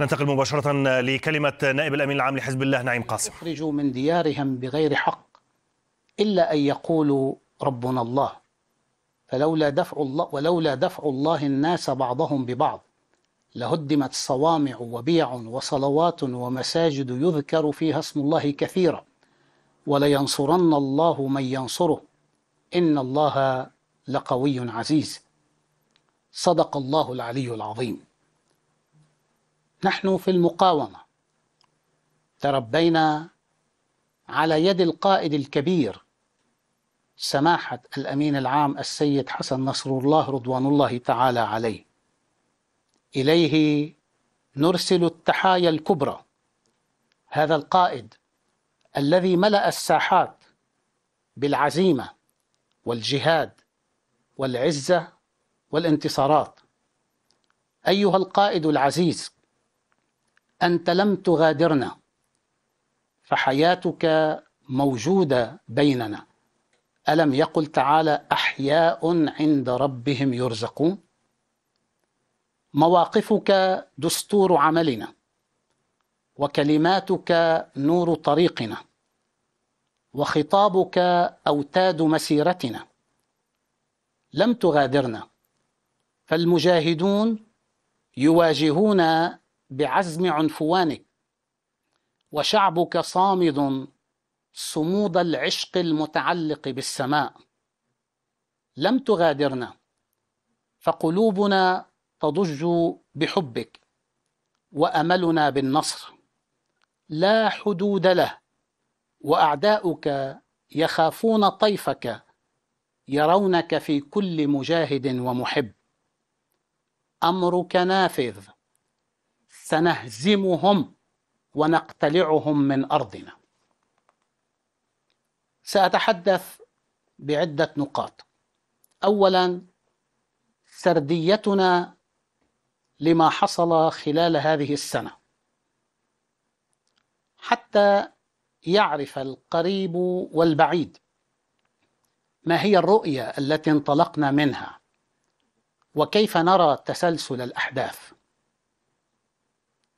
ننتقل مباشرة لكلمة نائب الأمين العام لحزب الله نعيم قاسم يخرجوا من ديارهم بغير حق إلا أن يقولوا ربنا الله فلولا دفع الله ولولا دفع الله الناس بعضهم ببعض لهدمت صوامع وبيع وصلوات ومساجد يذكر فيها اسم الله كثيرا ولينصرن الله من ينصره إن الله لقوي عزيز صدق الله العلي العظيم نحن في المقاومة تربينا على يد القائد الكبير سماحة الأمين العام السيد حسن نصر الله رضوان الله تعالى عليه إليه نرسل التحايا الكبرى هذا القائد الذي ملأ الساحات بالعزيمة والجهاد والعزة والانتصارات أيها القائد العزيز أنت لم تغادرنا فحياتك موجودة بيننا ألم يقل تعالى أحياء عند ربهم يرزقون مواقفك دستور عملنا وكلماتك نور طريقنا وخطابك أوتاد مسيرتنا لم تغادرنا فالمجاهدون يواجهون بعزم عنفوانك وشعبك صامد صمود العشق المتعلق بالسماء لم تغادرنا فقلوبنا تضج بحبك واملنا بالنصر لا حدود له واعداؤك يخافون طيفك يرونك في كل مجاهد ومحب امرك نافذ سنهزمهم ونقتلعهم من ارضنا ساتحدث بعده نقاط اولا سرديتنا لما حصل خلال هذه السنه حتى يعرف القريب والبعيد ما هي الرؤيه التي انطلقنا منها وكيف نرى تسلسل الاحداث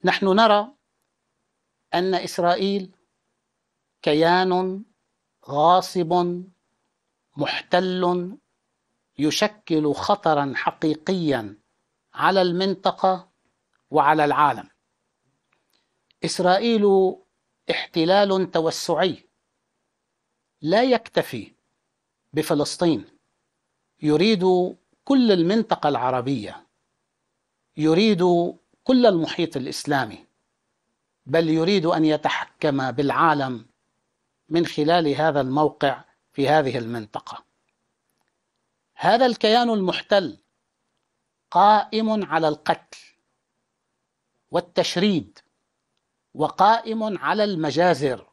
نحن نرى ان اسرائيل كيان غاصب محتل يشكل خطرا حقيقيا على المنطقه وعلى العالم اسرائيل احتلال توسعي لا يكتفي بفلسطين يريد كل المنطقه العربيه يريد كل المحيط الاسلامي بل يريد ان يتحكم بالعالم من خلال هذا الموقع في هذه المنطقه هذا الكيان المحتل قائم على القتل والتشريد وقائم على المجازر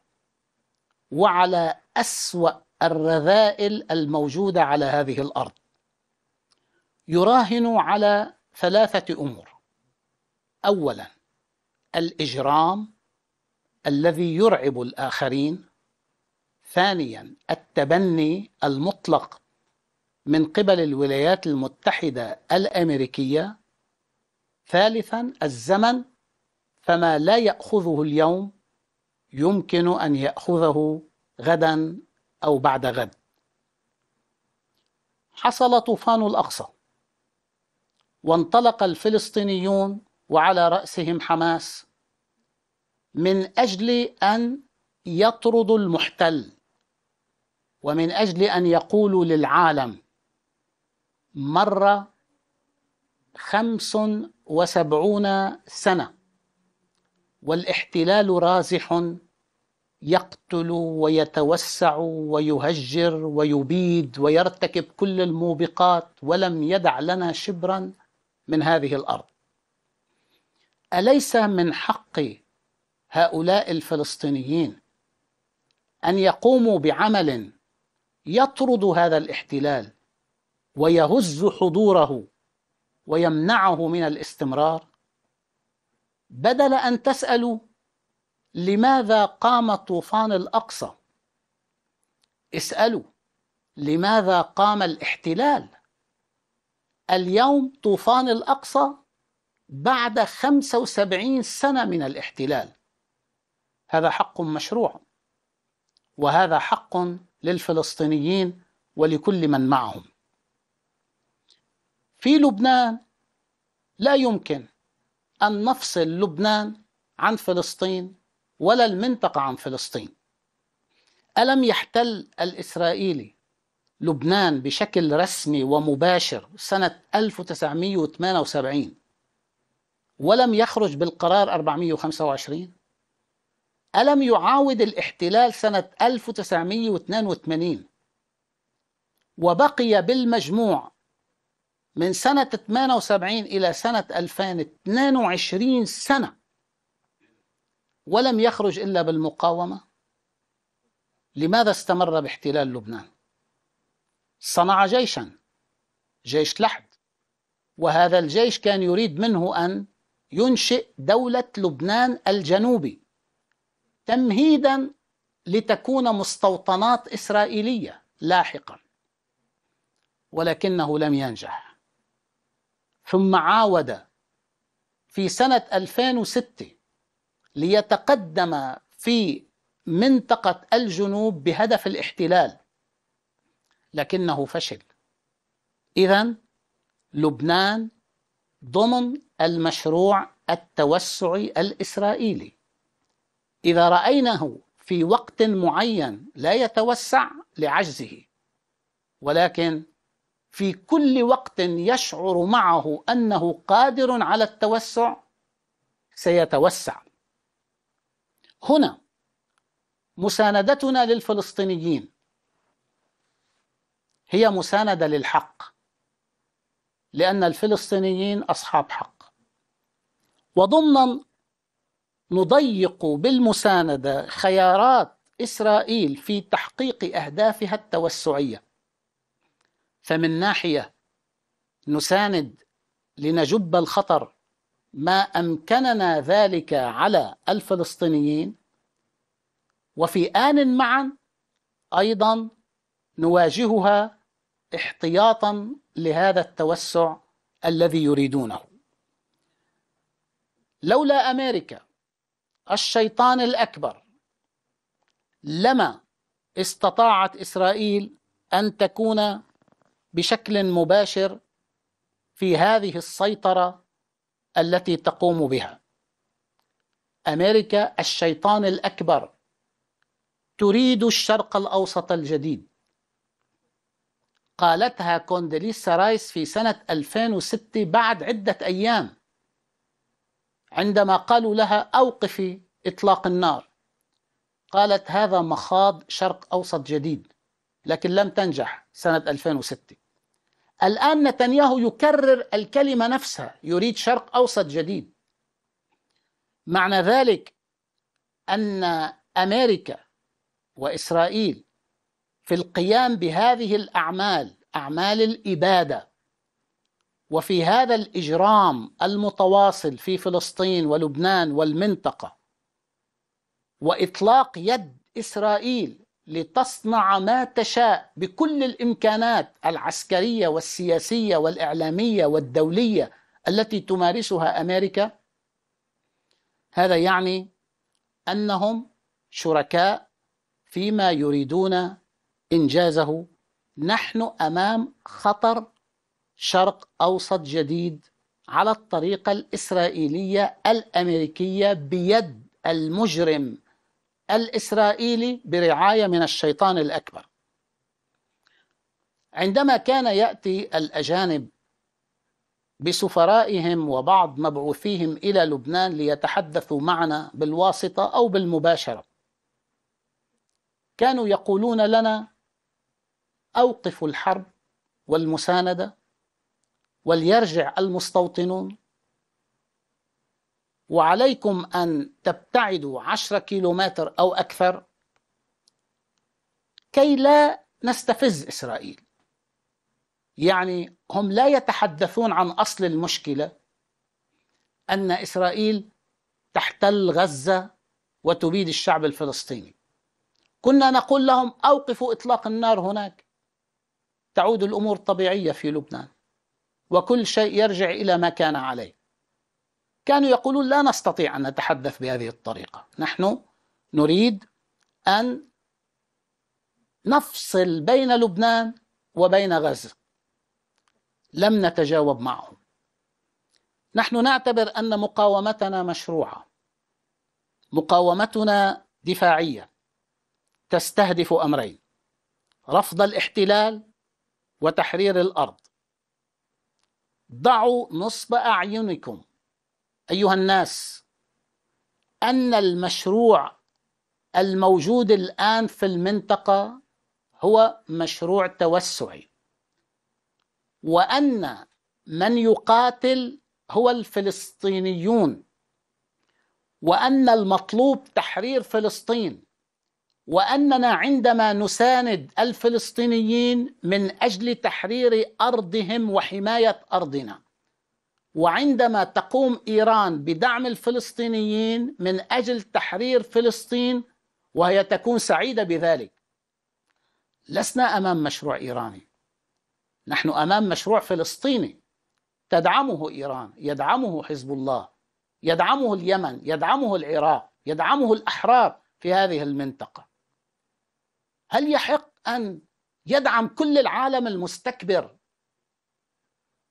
وعلى اسوا الرذائل الموجوده على هذه الارض يراهن على ثلاثه امور اولا الاجرام الذي يرعب الاخرين ثانيا التبني المطلق من قبل الولايات المتحده الامريكيه ثالثا الزمن فما لا ياخذه اليوم يمكن ان ياخذه غدا او بعد غد حصل طوفان الاقصى وانطلق الفلسطينيون وعلى راسهم حماس من اجل ان يطردوا المحتل ومن اجل ان يقولوا للعالم مر خمس وسبعون سنه والاحتلال رازح يقتل ويتوسع ويهجر ويبيد ويرتكب كل الموبقات ولم يدع لنا شبرا من هذه الارض أليس من حق هؤلاء الفلسطينيين أن يقوموا بعمل يطرد هذا الاحتلال ويهز حضوره ويمنعه من الاستمرار بدل أن تسألوا لماذا قام طوفان الأقصى اسألوا لماذا قام الاحتلال اليوم طوفان الأقصى بعد 75 سنة من الاحتلال هذا حق مشروع وهذا حق للفلسطينيين ولكل من معهم في لبنان لا يمكن أن نفصل لبنان عن فلسطين ولا المنطقة عن فلسطين ألم يحتل الإسرائيلي لبنان بشكل رسمي ومباشر سنة 1978 ولم يخرج بالقرار 425 ألم يعاود الاحتلال سنة 1982 وبقي بالمجموع من سنة 78 إلى سنة 2022 سنة ولم يخرج إلا بالمقاومة لماذا استمر باحتلال لبنان صنع جيشا جيش لحد وهذا الجيش كان يريد منه أن ينشئ دولة لبنان الجنوبي تمهيدا لتكون مستوطنات إسرائيلية لاحقا ولكنه لم ينجح ثم عاود في سنة 2006 ليتقدم في منطقة الجنوب بهدف الاحتلال لكنه فشل إذا لبنان ضمن المشروع التوسعي الاسرائيلي اذا رايناه في وقت معين لا يتوسع لعجزه ولكن في كل وقت يشعر معه انه قادر على التوسع سيتوسع هنا مساندتنا للفلسطينيين هي مسانده للحق لان الفلسطينيين اصحاب حق وضمنا نضيق بالمساندة خيارات إسرائيل في تحقيق أهدافها التوسعية فمن ناحية نساند لنجب الخطر ما أمكننا ذلك على الفلسطينيين وفي آن معا أيضا نواجهها احتياطا لهذا التوسع الذي يريدونه لولا أمريكا الشيطان الأكبر لما استطاعت إسرائيل أن تكون بشكل مباشر في هذه السيطرة التي تقوم بها أمريكا الشيطان الأكبر تريد الشرق الأوسط الجديد قالتها كوندليسا رايس في سنة 2006 بعد عدة أيام عندما قالوا لها أوقفي إطلاق النار قالت هذا مخاض شرق أوسط جديد لكن لم تنجح سنة 2006 الآن نتنياهو يكرر الكلمة نفسها يريد شرق أوسط جديد معنى ذلك أن أمريكا وإسرائيل في القيام بهذه الأعمال أعمال الإبادة وفي هذا الاجرام المتواصل في فلسطين ولبنان والمنطقه واطلاق يد اسرائيل لتصنع ما تشاء بكل الامكانات العسكريه والسياسيه والاعلاميه والدوليه التي تمارسها امريكا هذا يعني انهم شركاء فيما يريدون انجازه نحن امام خطر شرق أوسط جديد على الطريقة الإسرائيلية الأمريكية بيد المجرم الإسرائيلي برعاية من الشيطان الأكبر عندما كان يأتي الأجانب بسفرائهم وبعض مبعوثيهم إلى لبنان ليتحدثوا معنا بالواسطة أو بالمباشرة كانوا يقولون لنا أوقفوا الحرب والمساندة وليرجع المستوطنون وعليكم أن تبتعدوا عشرة كيلومتر أو أكثر كي لا نستفز إسرائيل يعني هم لا يتحدثون عن أصل المشكلة أن إسرائيل تحتل غزة وتبيد الشعب الفلسطيني كنا نقول لهم أوقفوا إطلاق النار هناك تعود الأمور طبيعية في لبنان وكل شيء يرجع إلى ما كان عليه كانوا يقولون لا نستطيع أن نتحدث بهذه الطريقة نحن نريد أن نفصل بين لبنان وبين غزة لم نتجاوب معهم نحن نعتبر أن مقاومتنا مشروعة مقاومتنا دفاعية تستهدف أمرين رفض الاحتلال وتحرير الأرض ضعوا نصب أعينكم أيها الناس أن المشروع الموجود الآن في المنطقة هو مشروع توسعي وأن من يقاتل هو الفلسطينيون وأن المطلوب تحرير فلسطين واننا عندما نساند الفلسطينيين من اجل تحرير ارضهم وحمايه ارضنا وعندما تقوم ايران بدعم الفلسطينيين من اجل تحرير فلسطين وهي تكون سعيده بذلك لسنا امام مشروع ايراني نحن امام مشروع فلسطيني تدعمه ايران يدعمه حزب الله يدعمه اليمن يدعمه العراق يدعمه الاحرار في هذه المنطقه هل يحق أن يدعم كل العالم المستكبر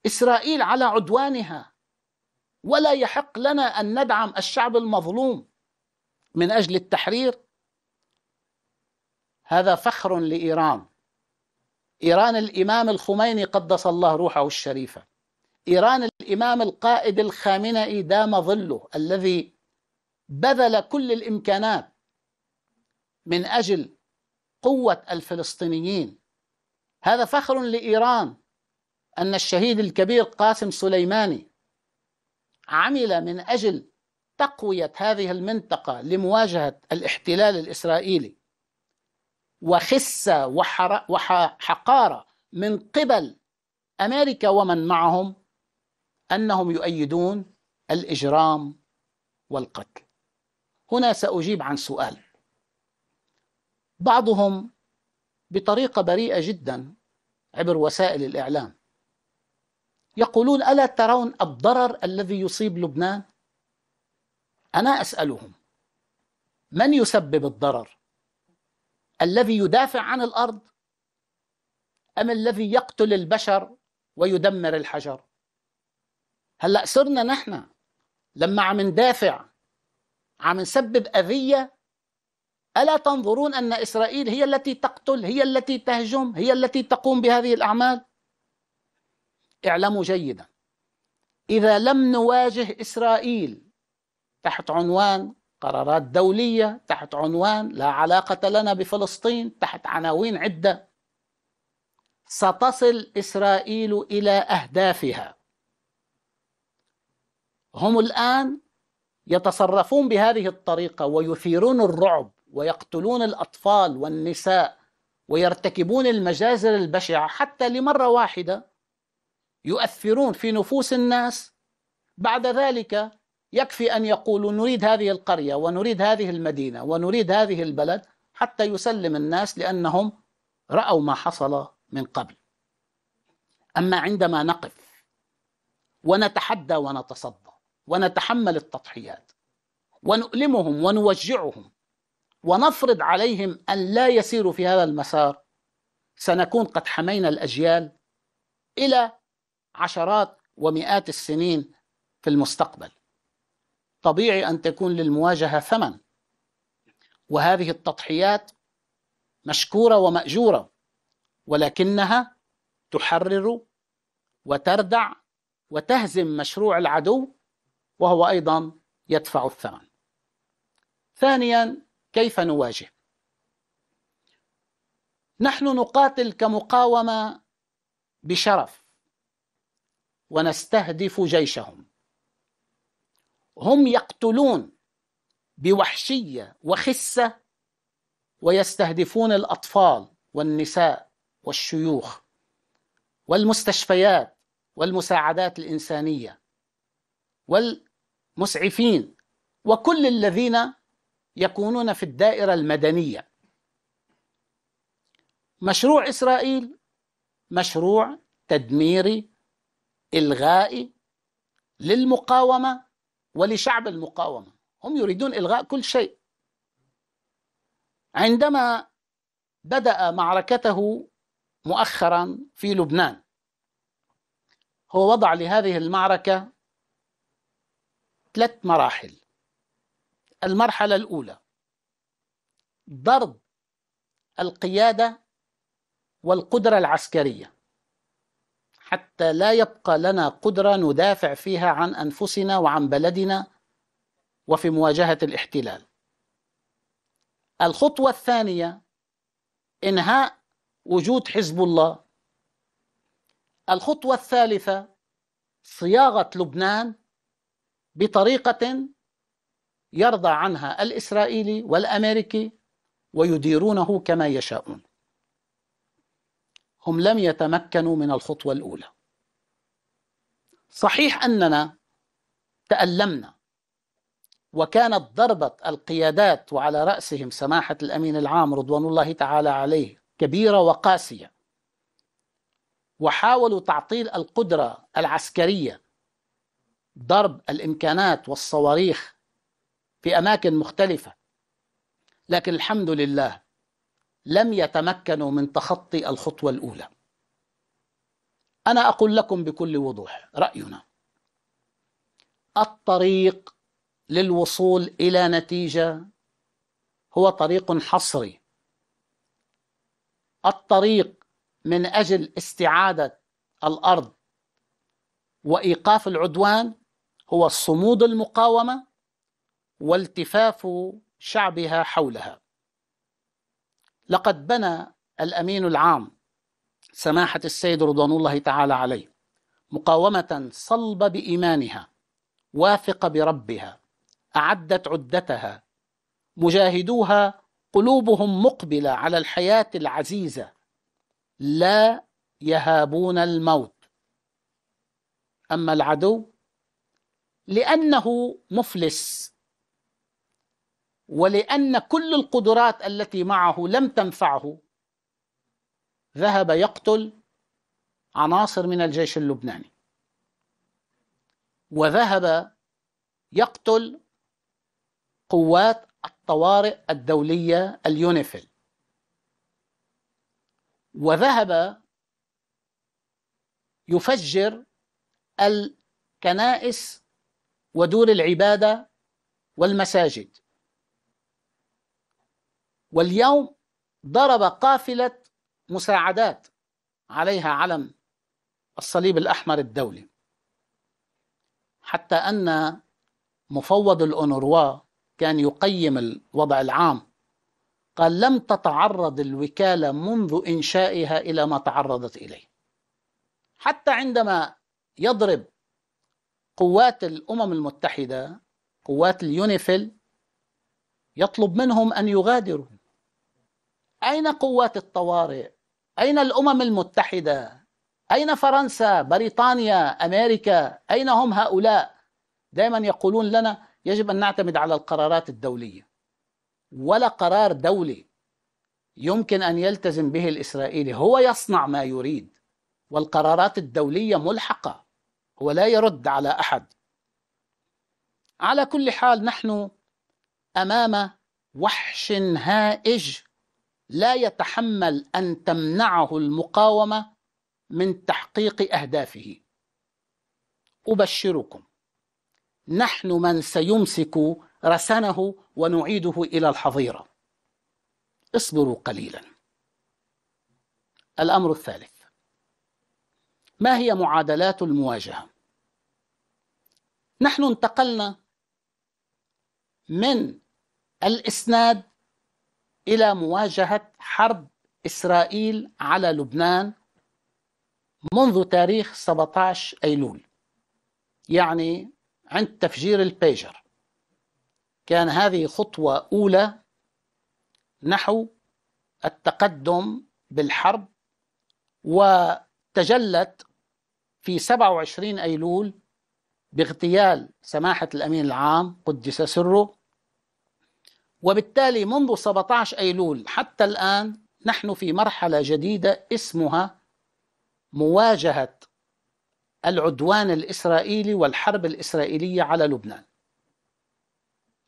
إسرائيل على عدوانها ولا يحق لنا أن ندعم الشعب المظلوم من أجل التحرير هذا فخر لإيران إيران الإمام الخميني قدس الله روحه الشريفة إيران الإمام القائد الخامنئي دام ظله الذي بذل كل الإمكانات من أجل قوة الفلسطينيين هذا فخر لإيران أن الشهيد الكبير قاسم سليماني عمل من أجل تقوية هذه المنطقة لمواجهة الاحتلال الإسرائيلي وخسة وحقارة من قبل أمريكا ومن معهم أنهم يؤيدون الإجرام والقتل هنا سأجيب عن سؤال بعضهم بطريقة بريئة جدا عبر وسائل الإعلام يقولون ألا ترون الضرر الذي يصيب لبنان؟ أنا أسألهم من يسبب الضرر؟ الذي يدافع عن الأرض؟ أم الذي يقتل البشر ويدمر الحجر؟ هلأ صرنا نحن لما عم ندافع عم نسبب أذية ألا تنظرون أن إسرائيل هي التي تقتل هي التي تهجم هي التي تقوم بهذه الأعمال اعلموا جيدا إذا لم نواجه إسرائيل تحت عنوان قرارات دولية تحت عنوان لا علاقة لنا بفلسطين تحت عناوين عدة ستصل إسرائيل إلى أهدافها هم الآن يتصرفون بهذه الطريقة ويثيرون الرعب ويقتلون الأطفال والنساء ويرتكبون المجازر البشعة حتى لمرة واحدة يؤثرون في نفوس الناس بعد ذلك يكفي أن يقولوا نريد هذه القرية ونريد هذه المدينة ونريد هذه البلد حتى يسلم الناس لأنهم رأوا ما حصل من قبل أما عندما نقف ونتحدى ونتصدى ونتحمل التضحيات ونؤلمهم ونوجعهم ونفرض عليهم ان لا يسيروا في هذا المسار سنكون قد حمينا الاجيال الى عشرات ومئات السنين في المستقبل طبيعي ان تكون للمواجهه ثمن وهذه التضحيات مشكوره وماجوره ولكنها تحرر وتردع وتهزم مشروع العدو وهو ايضا يدفع الثمن ثانيا كيف نواجه نحن نقاتل كمقاومه بشرف ونستهدف جيشهم هم يقتلون بوحشيه وخسه ويستهدفون الاطفال والنساء والشيوخ والمستشفيات والمساعدات الانسانيه والمسعفين وكل الذين يكونون في الدائرة المدنية مشروع إسرائيل مشروع تدميري إلغائي للمقاومة ولشعب المقاومة هم يريدون إلغاء كل شيء عندما بدأ معركته مؤخرا في لبنان هو وضع لهذه المعركة ثلاث مراحل المرحلة الأولى ضرب القيادة والقدرة العسكرية حتى لا يبقى لنا قدرة ندافع فيها عن أنفسنا وعن بلدنا وفي مواجهة الاحتلال الخطوة الثانية إنهاء وجود حزب الله الخطوة الثالثة صياغة لبنان بطريقة يرضى عنها الإسرائيلي والأمريكي ويديرونه كما يشاءون هم لم يتمكنوا من الخطوة الأولى صحيح أننا تألمنا وكانت ضربة القيادات وعلى رأسهم سماحة الأمين العام رضوان الله تعالى عليه كبيرة وقاسية وحاولوا تعطيل القدرة العسكرية ضرب الإمكانات والصواريخ في أماكن مختلفة لكن الحمد لله لم يتمكنوا من تخطي الخطوة الأولى أنا أقول لكم بكل وضوح رأينا الطريق للوصول إلى نتيجة هو طريق حصري الطريق من أجل استعادة الأرض وإيقاف العدوان هو صمود المقاومة والتفاف شعبها حولها لقد بنى الامين العام سماحه السيد رضوان الله تعالى عليه مقاومه صلبه بايمانها واثقه بربها اعدت عدتها مجاهدوها قلوبهم مقبله على الحياه العزيزه لا يهابون الموت اما العدو لانه مفلس ولأن كل القدرات التي معه لم تنفعه ذهب يقتل عناصر من الجيش اللبناني وذهب يقتل قوات الطوارئ الدولية اليونيفيل وذهب يفجر الكنائس ودور العبادة والمساجد واليوم ضرب قافلة مساعدات عليها علم الصليب الأحمر الدولي حتى أن مفوض الأونروا كان يقيم الوضع العام قال لم تتعرض الوكالة منذ إنشائها إلى ما تعرضت إليه حتى عندما يضرب قوات الأمم المتحدة قوات اليونيفيل يطلب منهم أن يغادروا أين قوات الطوارئ؟ أين الأمم المتحدة؟ أين فرنسا؟ بريطانيا؟ أمريكا؟ أين هم هؤلاء؟ دائما يقولون لنا يجب أن نعتمد على القرارات الدولية ولا قرار دولي يمكن أن يلتزم به الإسرائيلي هو يصنع ما يريد والقرارات الدولية ملحقة هو لا يرد على أحد على كل حال نحن أمام وحش هائج لا يتحمل أن تمنعه المقاومة من تحقيق أهدافه أبشركم نحن من سيمسك رسنه ونعيده إلى الحظيرة اصبروا قليلا الأمر الثالث ما هي معادلات المواجهة؟ نحن انتقلنا من الإسناد الى مواجهه حرب اسرائيل على لبنان منذ تاريخ 17 ايلول يعني عند تفجير البيجر كان هذه خطوه اولى نحو التقدم بالحرب وتجلت في 27 ايلول باغتيال سماحه الامين العام قدس سره وبالتالي منذ 17 أيلول حتى الآن نحن في مرحلة جديدة اسمها مواجهة العدوان الإسرائيلي والحرب الإسرائيلية على لبنان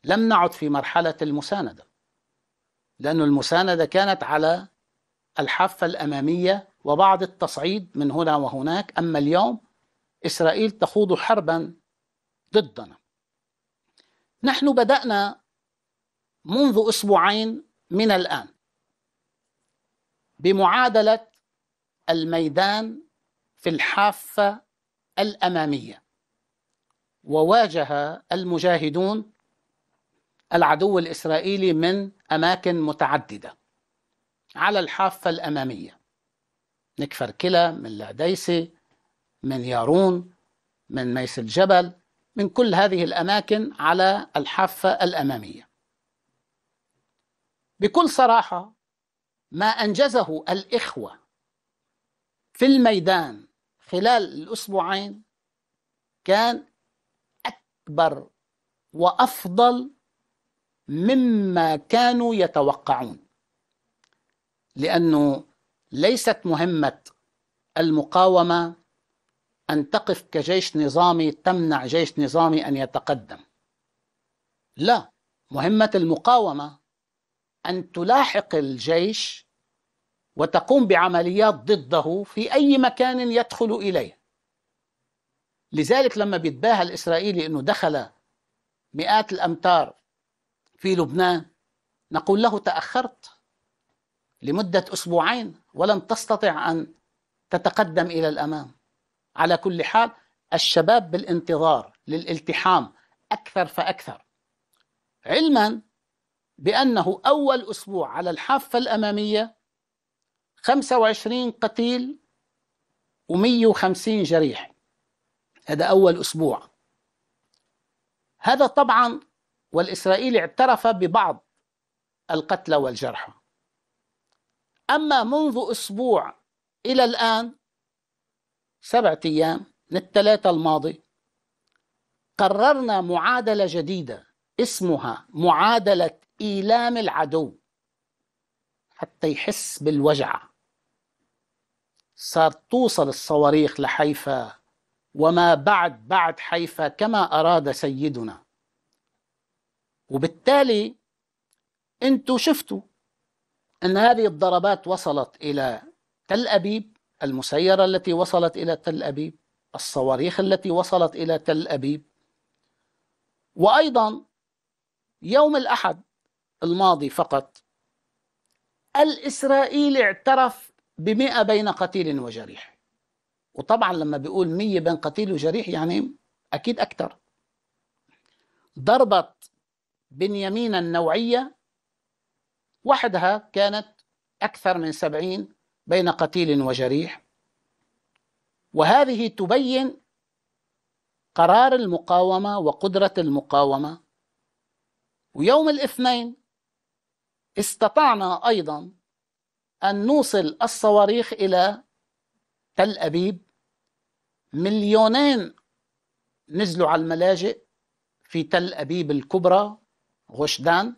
لم نعد في مرحلة المساندة لأن المساندة كانت على الحافة الأمامية وبعض التصعيد من هنا وهناك أما اليوم إسرائيل تخوض حربا ضدنا نحن بدأنا منذ أسبوعين من الآن بمعادلة الميدان في الحافة الأمامية وواجه المجاهدون العدو الإسرائيلي من أماكن متعددة على الحافة الأمامية نكفر كلا من لاديسي من يارون من ميس الجبل من كل هذه الأماكن على الحافة الأمامية بكل صراحه ما انجزه الاخوه في الميدان خلال الاسبوعين كان اكبر وافضل مما كانوا يتوقعون لانه ليست مهمه المقاومه ان تقف كجيش نظامي تمنع جيش نظامي ان يتقدم لا مهمه المقاومه أن تلاحق الجيش وتقوم بعمليات ضده في أي مكان يدخل إليه لذلك لما بيتباهى الإسرائيلي أنه دخل مئات الأمتار في لبنان نقول له تأخرت لمدة أسبوعين ولن تستطع أن تتقدم إلى الأمام على كل حال الشباب بالانتظار للالتحام أكثر فأكثر علما بأنه أول أسبوع على الحافة الأمامية 25 قتيل و150 جريح هذا أول أسبوع هذا طبعا والإسرائيلي اعترف ببعض القتلى والجرحى أما منذ أسبوع إلى الآن سبعة أيام من الثلاثة الماضي قررنا معادلة جديدة اسمها معادلة إيلام العدو حتى يحس بالوجع صار توصل الصواريخ لحيفا وما بعد بعد حيفا كما أراد سيدنا وبالتالي أنتوا شفتوا أن هذه الضربات وصلت إلى تل أبيب المسيرة التي وصلت إلى تل أبيب الصواريخ التي وصلت إلى تل أبيب وأيضا يوم الأحد الماضي فقط الإسرائيلي اعترف بمئة بين قتيل وجريح وطبعا لما بيقول مية بين قتيل وجريح يعني أكيد أكثر ضربت بنيامين النوعية وحدها كانت أكثر من سبعين بين قتيل وجريح وهذه تبين قرار المقاومة وقدرة المقاومة ويوم الاثنين استطعنا أيضا أن نوصل الصواريخ إلى تل أبيب مليونين نزلوا على الملاجئ في تل أبيب الكبرى غشدان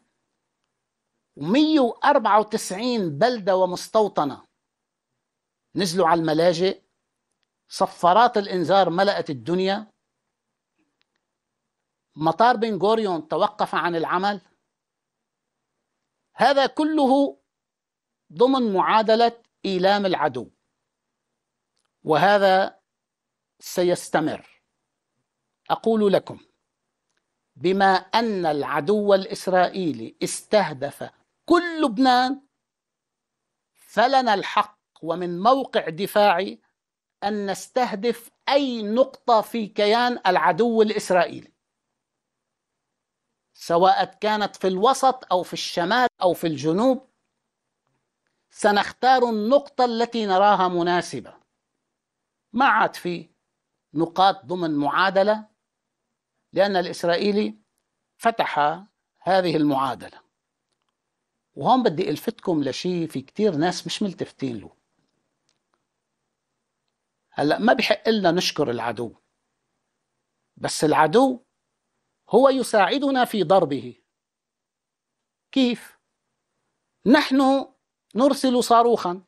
و194 بلدة ومستوطنة نزلوا على الملاجئ صفارات الإنذار ملأت الدنيا مطار بن غوريون توقف عن العمل هذا كله ضمن معادلة إيلام العدو وهذا سيستمر أقول لكم بما أن العدو الإسرائيلي استهدف كل لبنان فلنا الحق ومن موقع دفاعي أن نستهدف أي نقطة في كيان العدو الإسرائيلي سواء كانت في الوسط او في الشمال او في الجنوب سنختار النقطه التي نراها مناسبه ما عاد في نقاط ضمن معادله لان الاسرائيلي فتح هذه المعادله وهون بدي الفتكم لشيء في كثير ناس مش ملتفتين له هلا ما بحق لنا نشكر العدو بس العدو هو يساعدنا في ضربه كيف؟ نحن نرسل صاروخا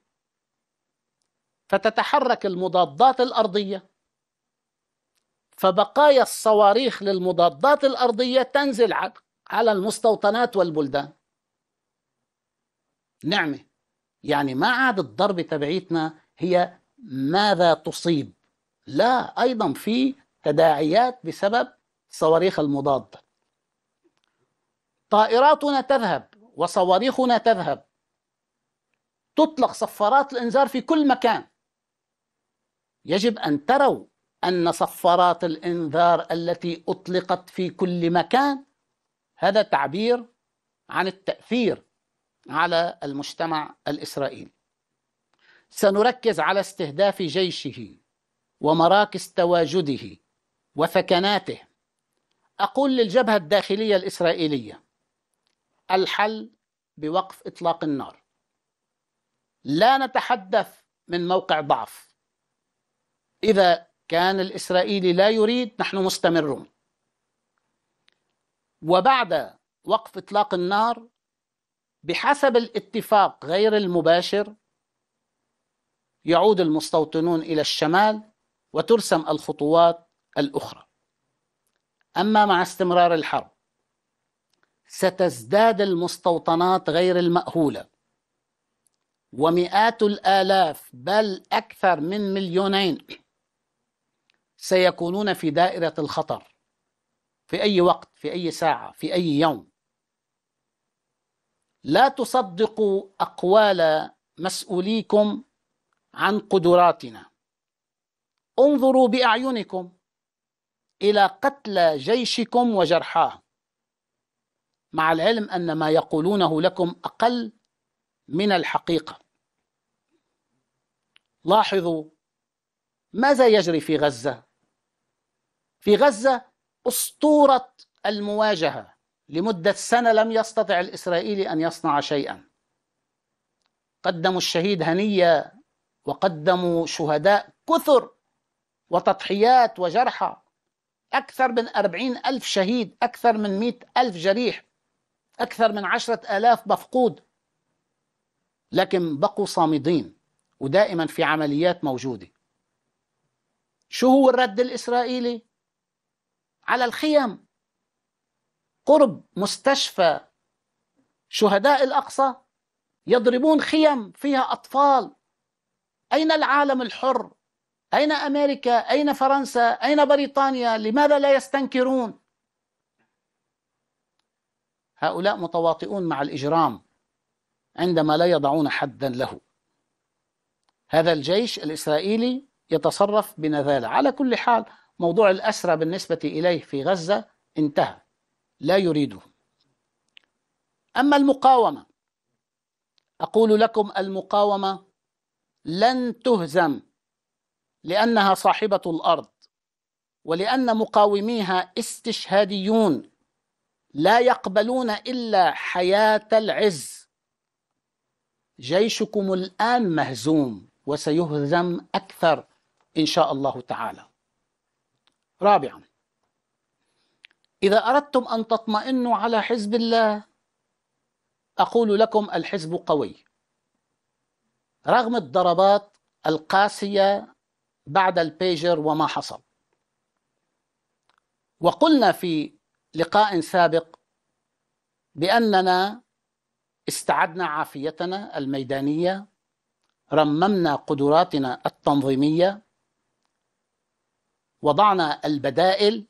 فتتحرك المضادات الأرضية فبقايا الصواريخ للمضادات الأرضية تنزل على المستوطنات والبلدان نعمة يعني ما عاد الضربة تبعيتنا هي ماذا تصيب لا أيضا في تداعيات بسبب صواريخ المضاد طائراتنا تذهب وصواريخنا تذهب تطلق صفارات الإنذار في كل مكان يجب أن تروا أن صفارات الإنذار التي أطلقت في كل مكان هذا تعبير عن التأثير على المجتمع الإسرائيلي سنركز على استهداف جيشه ومراكز تواجده وثكناته أقول للجبهة الداخلية الإسرائيلية الحل بوقف إطلاق النار لا نتحدث من موقع ضعف إذا كان الإسرائيلي لا يريد نحن مستمرون وبعد وقف إطلاق النار بحسب الاتفاق غير المباشر يعود المستوطنون إلى الشمال وترسم الخطوات الأخرى اما مع استمرار الحرب ستزداد المستوطنات غير المأهوله ومئات الالاف بل اكثر من مليونين سيكونون في دائره الخطر في اي وقت في اي ساعه في اي يوم لا تصدقوا اقوال مسؤوليكم عن قدراتنا انظروا باعينكم إلى قتل جيشكم وجرحاه مع العلم أن ما يقولونه لكم أقل من الحقيقة لاحظوا ماذا يجري في غزة؟ في غزة أسطورة المواجهة لمدة سنة لم يستطع الإسرائيلي أن يصنع شيئا قدموا الشهيد هنية وقدموا شهداء كثر وتضحيات وجرحى أكثر من أربعين ألف شهيد أكثر من مئة ألف جريح أكثر من عشرة آلاف مفقود لكن بقوا صامدين ودائما في عمليات موجودة شو هو الرد الإسرائيلي؟ على الخيم قرب مستشفى شهداء الأقصى يضربون خيم فيها أطفال أين العالم الحر أين أمريكا؟ أين فرنسا؟ أين بريطانيا؟ لماذا لا يستنكرون؟ هؤلاء متواطئون مع الإجرام عندما لا يضعون حدا له هذا الجيش الإسرائيلي يتصرف بنذالة على كل حال موضوع الأسرى بالنسبة إليه في غزة انتهى لا يريده أما المقاومة أقول لكم المقاومة لن تهزم لأنها صاحبة الأرض ولأن مقاوميها استشهاديون لا يقبلون إلا حياة العز جيشكم الآن مهزوم وسيهزم أكثر إن شاء الله تعالى رابعا إذا أردتم أن تطمئنوا على حزب الله أقول لكم الحزب قوي رغم الضربات القاسية بعد البيجر وما حصل وقلنا في لقاء سابق باننا استعدنا عافيتنا الميدانيه رممنا قدراتنا التنظيميه وضعنا البدائل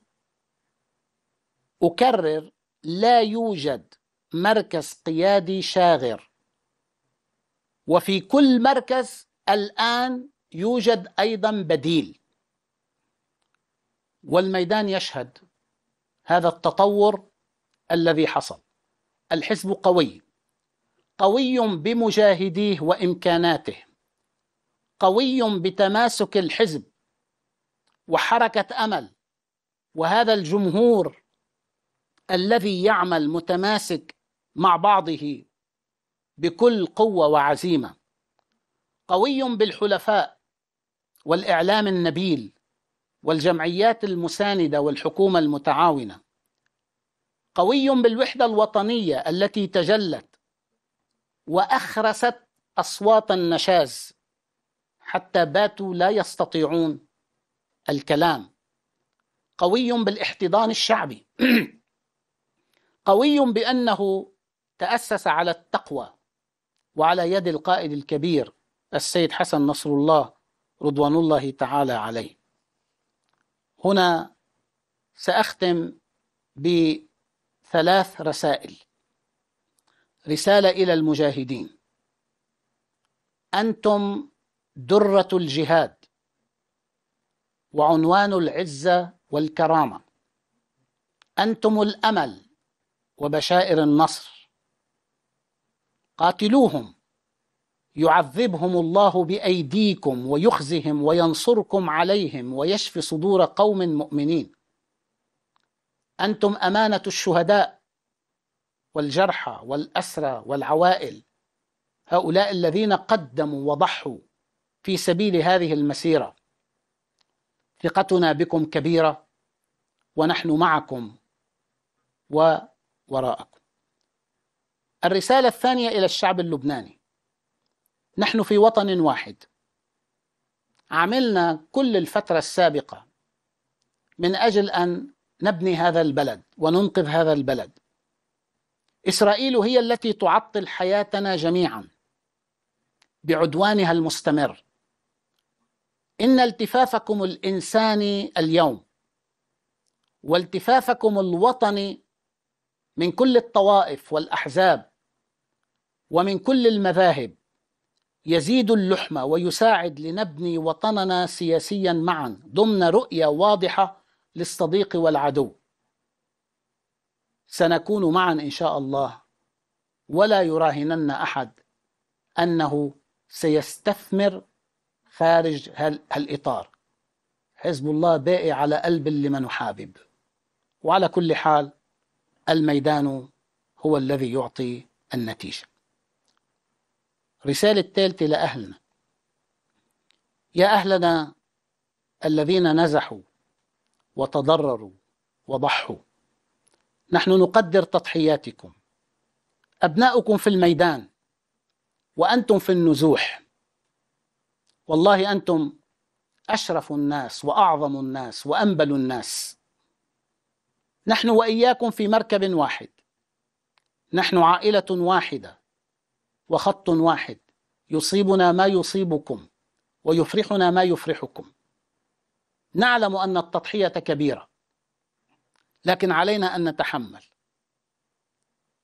اكرر لا يوجد مركز قيادي شاغر وفي كل مركز الان يوجد ايضا بديل والميدان يشهد هذا التطور الذي حصل الحزب قوي قوي بمجاهديه وامكاناته قوي بتماسك الحزب وحركه امل وهذا الجمهور الذي يعمل متماسك مع بعضه بكل قوه وعزيمه قوي بالحلفاء والإعلام النبيل والجمعيات المساندة والحكومة المتعاونة قوي بالوحدة الوطنية التي تجلت وأخرست أصوات النشاز حتى باتوا لا يستطيعون الكلام قوي بالاحتضان الشعبي قوي بأنه تأسس على التقوى وعلى يد القائد الكبير السيد حسن نصر الله رضوان الله تعالى عليه هنا ساختم بثلاث رسائل رساله الى المجاهدين انتم دره الجهاد وعنوان العزه والكرامه انتم الامل وبشائر النصر قاتلوهم يعذبهم الله بايديكم ويخزهم وينصركم عليهم ويشفي صدور قوم مؤمنين انتم امانه الشهداء والجرحى والاسرى والعوائل هؤلاء الذين قدموا وضحوا في سبيل هذه المسيره ثقتنا بكم كبيره ونحن معكم ووراءكم الرساله الثانيه الى الشعب اللبناني نحن في وطن واحد عملنا كل الفترة السابقة من أجل أن نبني هذا البلد وننقذ هذا البلد إسرائيل هي التي تعطل حياتنا جميعا بعدوانها المستمر إن التفافكم الإنساني اليوم والتفافكم الوطني من كل الطوائف والأحزاب ومن كل المذاهب يزيد اللحمة ويساعد لنبني وطننا سياسيا معا ضمن رؤية واضحة للصديق والعدو سنكون معا إن شاء الله ولا يراهنن أحد أنه سيستثمر خارج هالإطار حزب الله باقي على قلب لمن حابب وعلى كل حال الميدان هو الذي يعطي النتيجه رسالة ثالثة لأهلنا يا أهلنا الذين نزحوا وتضرروا وضحوا نحن نقدر تضحياتكم أبناؤكم في الميدان وأنتم في النزوح والله أنتم أشرف الناس وأعظم الناس وأنبل الناس نحن وإياكم في مركب واحد نحن عائلة واحدة وخط واحد يصيبنا ما يصيبكم ويفرحنا ما يفرحكم نعلم ان التضحيه كبيره لكن علينا ان نتحمل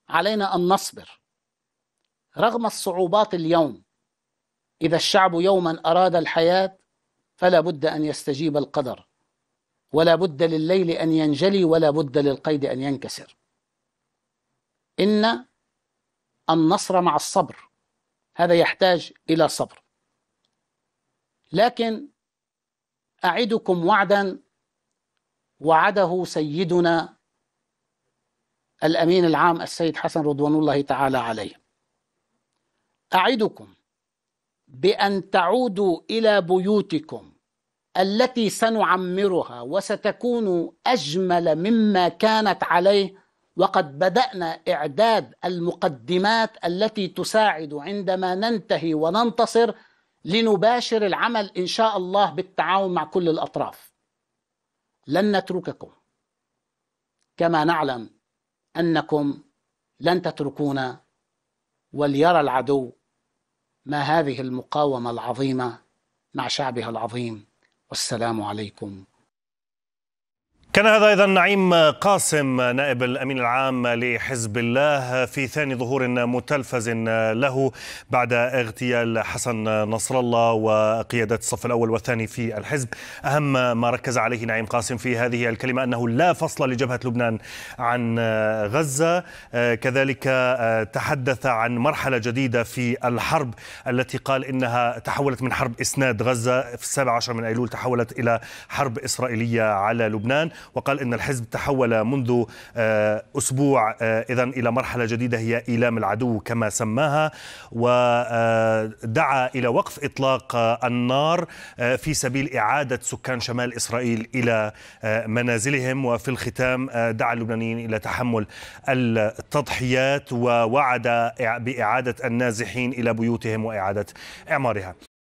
علينا ان نصبر رغم الصعوبات اليوم اذا الشعب يوما اراد الحياه فلا بد ان يستجيب القدر ولا بد لليل ان ينجلي ولا بد للقيد ان ينكسر ان النصر مع الصبر هذا يحتاج الى صبر لكن اعدكم وعدا وعده سيدنا الامين العام السيد حسن رضوان الله تعالى عليه اعدكم بان تعودوا الى بيوتكم التي سنعمرها وستكون اجمل مما كانت عليه وقد بدأنا إعداد المقدمات التي تساعد عندما ننتهي وننتصر لنباشر العمل إن شاء الله بالتعاون مع كل الأطراف لن نترككم كما نعلم أنكم لن تتركونا وليرى العدو ما هذه المقاومة العظيمة مع شعبها العظيم والسلام عليكم كان هذا ايضا نعيم قاسم نائب الامين العام لحزب الله في ثاني ظهور متلفز له بعد اغتيال حسن نصر الله وقياده الصف الاول والثاني في الحزب، اهم ما ركز عليه نعيم قاسم في هذه الكلمه انه لا فصل لجبهه لبنان عن غزه، كذلك آه، تحدث عن مرحله جديده في الحرب التي قال انها تحولت من حرب اسناد غزه في 17 من ايلول تحولت الى حرب اسرائيليه على لبنان وقال إن الحزب تحول منذ آه، أسبوع آه، إذا إلى مرحلة جديدة هي إيلام العدو كما سماها ودعا آه، إلى وقف إطلاق النار في سبيل إعادة سكان شمال إسرائيل إلى منازلهم وفي الختام دعا اللبنانيين إلى تحمل التضحيات ووعد بإعادة النازحين إلى بيوتهم وإعادة إعمارها